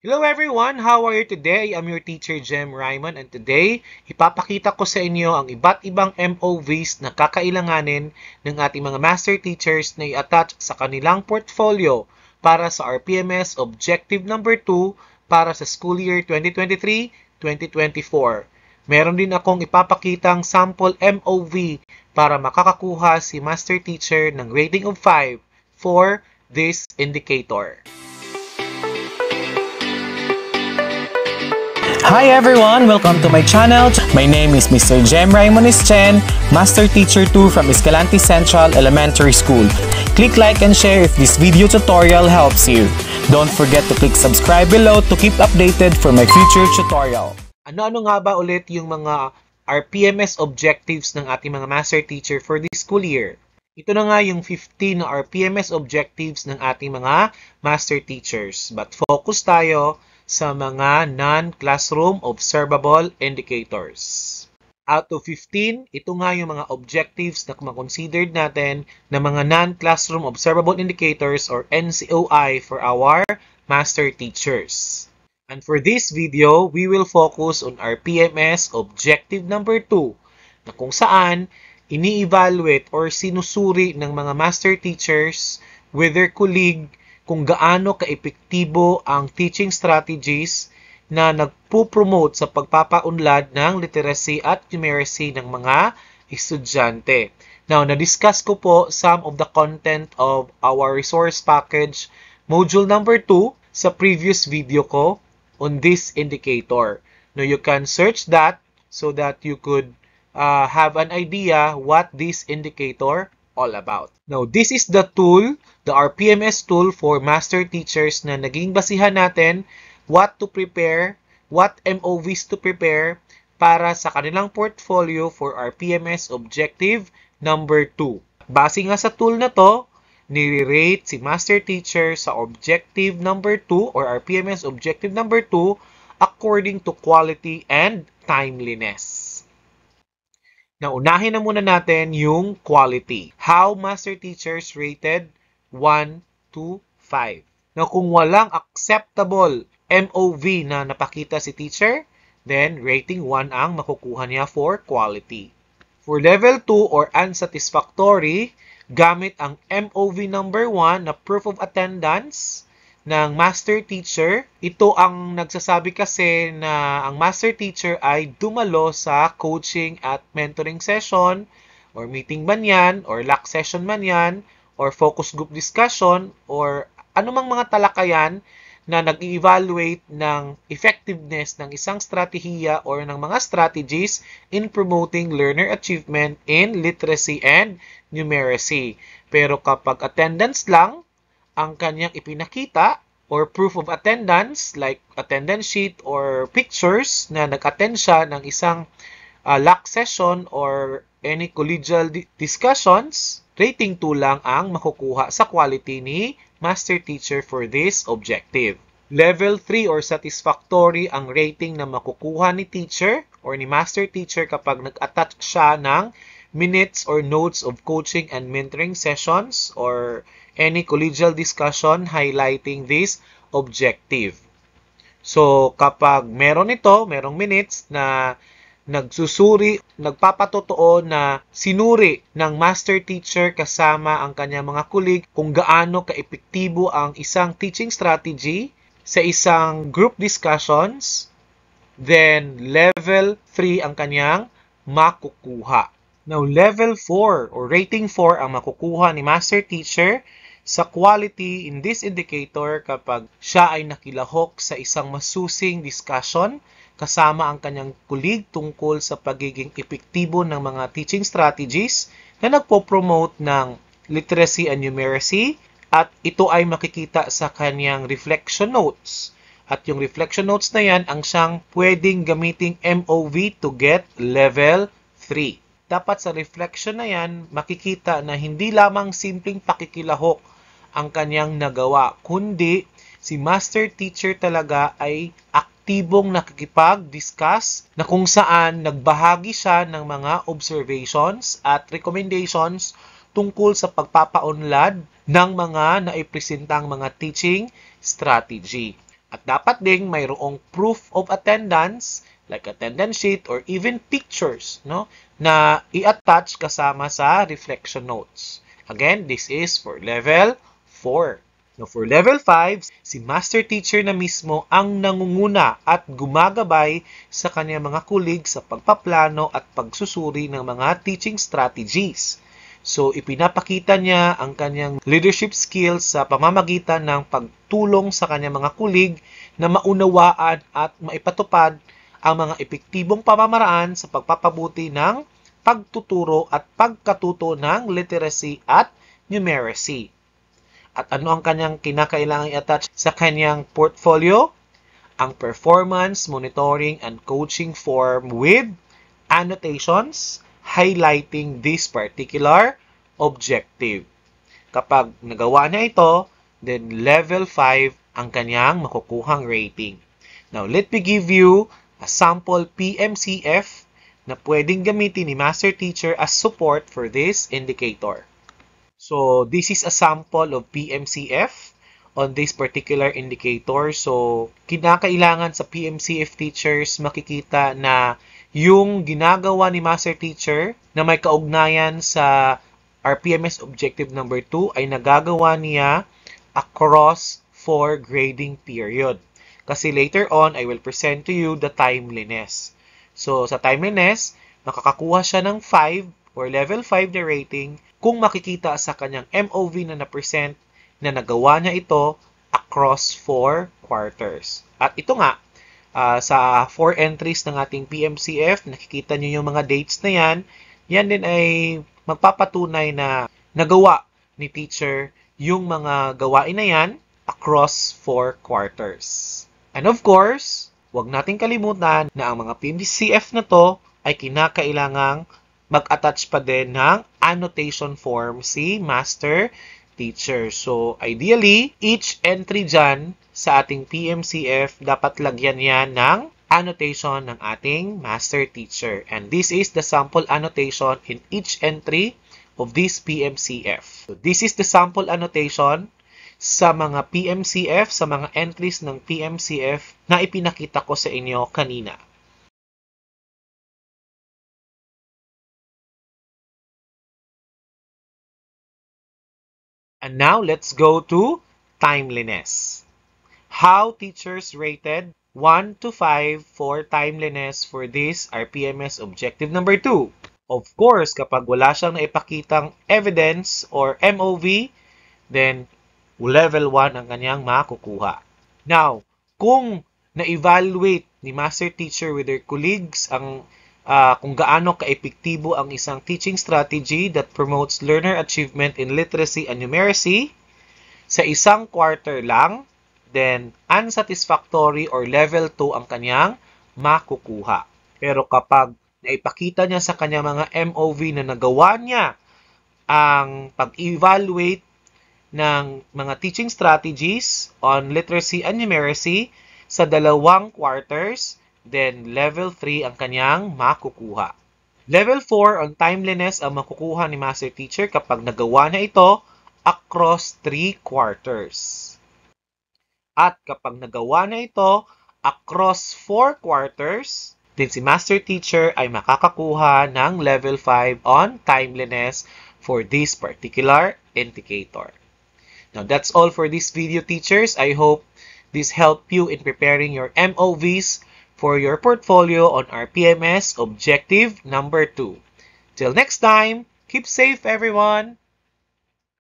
Hello everyone! How are you today? I'm your teacher Jem Ryman and today, ipapakita ko sa inyo ang iba't ibang MOVs na kakailanganin ng ating mga master teachers na i-attach sa kanilang portfolio para sa RPMS Objective Number 2 para sa school year 2023-2024. Meron din akong ipapakita ang sample MOV para makakakuha si master teacher ng rating of 5 for this indicator. Hi everyone! Welcome to my channel. My name is Mr. Jem Raimonis Chen, Master Teacher 2 from Escalante Central Elementary School. Click like and share if this video tutorial helps you. Don't forget to click subscribe below to keep updated for my future tutorial. Ano-ano nga ba ulit yung mga RPMS objectives ng ating mga Master Teacher for this school year? Ito na nga yung 15 na RPMS objectives ng ating mga Master Teachers. But focus tayo sa mga non-classroom observable indicators. Out of 15, ito nga yung mga objectives na makonsidered natin na mga non-classroom observable indicators or NCOI for our master teachers. And for this video, we will focus on our PMS objective number 2 na kung saan ini-evaluate or sinusuri ng mga master teachers with their colleague kung gaano kaepektibo ang teaching strategies na nagpo-promote sa pagpapaunlad ng literacy at numeracy ng mga estudyante. Now, na-discuss ko po some of the content of our resource package module number 2 sa previous video ko on this indicator. Now, you can search that so that you could uh, have an idea what this indicator all about. Now, this is the tool, the RPMS tool for master teachers na naging basihan natin what to prepare, what MOVs to prepare para sa kanilang portfolio for RPMS objective number 2. Base nga sa tool na to, nire-rate si master teacher sa objective number 2 or RPMS objective number 2 according to quality and timeliness. Now, unahin na muna natin yung quality. How master teachers rated 1 to 5. Now, kung walang acceptable MOV na napakita si teacher, then rating 1 ang makukuha niya for quality. For level 2 or unsatisfactory, gamit ang MOV number 1 na proof of attendance ng master teacher. Ito ang nagsasabi kasi na ang master teacher ay dumalo sa coaching at mentoring session or meeting man yan or lock session man yan or focus group discussion or anumang mga talakayan na nag-evaluate ng effectiveness ng isang strategiya or ng mga strategies in promoting learner achievement in literacy and numeracy. Pero kapag attendance lang, ang kanyang ipinakita or proof of attendance like attendance sheet or pictures na nag-attend siya ng isang uh, ah, lock session or any collegial discussions, rating 2 lang ang makukuha sa quality ni master teacher for this objective. Level 3 or satisfactory ang rating na makukuha ni teacher or ni master teacher kapag nag-attach siya ng minutes or notes of coaching and mentoring sessions or any collegial discussion highlighting this objective. So, kapag meron ito, merong minutes na nagsusuri, nagpapatotoo na sinuri ng master teacher kasama ang kanyang mga kulig kung gaano kaepektibo ang isang teaching strategy sa isang group discussions, then level 3 ang kanyang makukuha. Now, level 4 or rating 4 ang makukuha ni master teacher sa quality in this indicator kapag siya ay nakilahok sa isang masusing discussion kasama ang kanyang kulig tungkol sa pagiging epektibo ng mga teaching strategies na nagpo-promote ng literacy and numeracy at ito ay makikita sa kanyang reflection notes. At yung reflection notes na yan ang siyang pwedeng gamiting MOV to get level 3 dapat sa reflection na yan, makikita na hindi lamang simpleng pakikilahok ang kanyang nagawa, kundi si master teacher talaga ay aktibong nakikipag-discuss na kung saan nagbahagi siya ng mga observations at recommendations tungkol sa pagpapaunlad ng mga naipresentang mga teaching strategy. At dapat ding mayroong proof of attendance like attendance sheet or even pictures no na i-attach kasama sa reflection notes. Again, this is for level 4. Now for level 5, si master teacher na mismo ang nangunguna at gumagabay sa kanyang mga kulig sa pagpaplano at pagsusuri ng mga teaching strategies. So ipinapakita niya ang kanyang leadership skills sa pamamagitan ng pagtulong sa kanyang mga kulig na maunawaan at maipatupad ang mga epektibong pamamaraan sa pagpapabuti ng pagtuturo at pagkatuto ng literacy at numeracy. At ano ang kanyang kinakailangang i-attach sa kanyang portfolio? Ang performance monitoring and coaching form with annotations highlighting this particular objective. Kapag nagawa niya ito, then level 5 ang kanyang makukuhang rating. Now, let me give you a sample PMCF na pwedeng gamitin ni master teacher as support for this indicator. So, this is a sample of PMCF on this particular indicator. So, kinakailangan sa PMCF teachers makikita na yung ginagawa ni master teacher na may kaugnayan sa RPMS objective number 2 ay nagagawa niya across 4 grading period. Kasi later on, I will present to you the timeliness. So, sa timeliness, makakakuha siya ng 5 or level 5 na rating kung makikita sa kanyang MOV na na-present na nagawa niya ito across 4 quarters. At ito nga, uh, sa 4 entries ng ating PMCF, nakikita niyo yung mga dates na yan, yan din ay magpapatunay na nagawa ni teacher yung mga gawain na yan across 4 quarters. And of course, huwag nating kalimutan na ang mga PBCF na to ay kinakailangang mag-attach pa din ng annotation form si master teacher. So, ideally, each entry dyan sa ating PMCF, dapat lagyan yan ng annotation ng ating master teacher. And this is the sample annotation in each entry of this PMCF. So, this is the sample annotation sa mga PMCF, sa mga entries ng PMCF na ipinakita ko sa inyo kanina. And now let's go to timeliness. How teachers rated 1 to 5 for timeliness for this RPMS objective number 2. Of course, kapag wala siyang naipakitang evidence or MOV, then level 1 ang kanyang makukuha. Now, kung na-evaluate ni master teacher with their colleagues ang uh, kung gaano kaepektibo ang isang teaching strategy that promotes learner achievement in literacy and numeracy sa isang quarter lang, then unsatisfactory or level 2 ang kanyang makukuha. Pero kapag naipakita niya sa kanya mga MOV na nagawa niya ang pag-evaluate ng mga teaching strategies on literacy and numeracy sa dalawang quarters, then level 3 ang kanyang makukuha. Level 4 on timeliness ang makukuha ni master teacher kapag nagawa na ito across 3 quarters. At kapag nagawa na ito across 4 quarters, din si master teacher ay makakakuha ng level 5 on timeliness for this particular indicator. Now, that's all for this video, teachers. I hope this helped you in preparing your MOVs for your portfolio on RPMS Objective Number 2. Till next time, keep safe, everyone!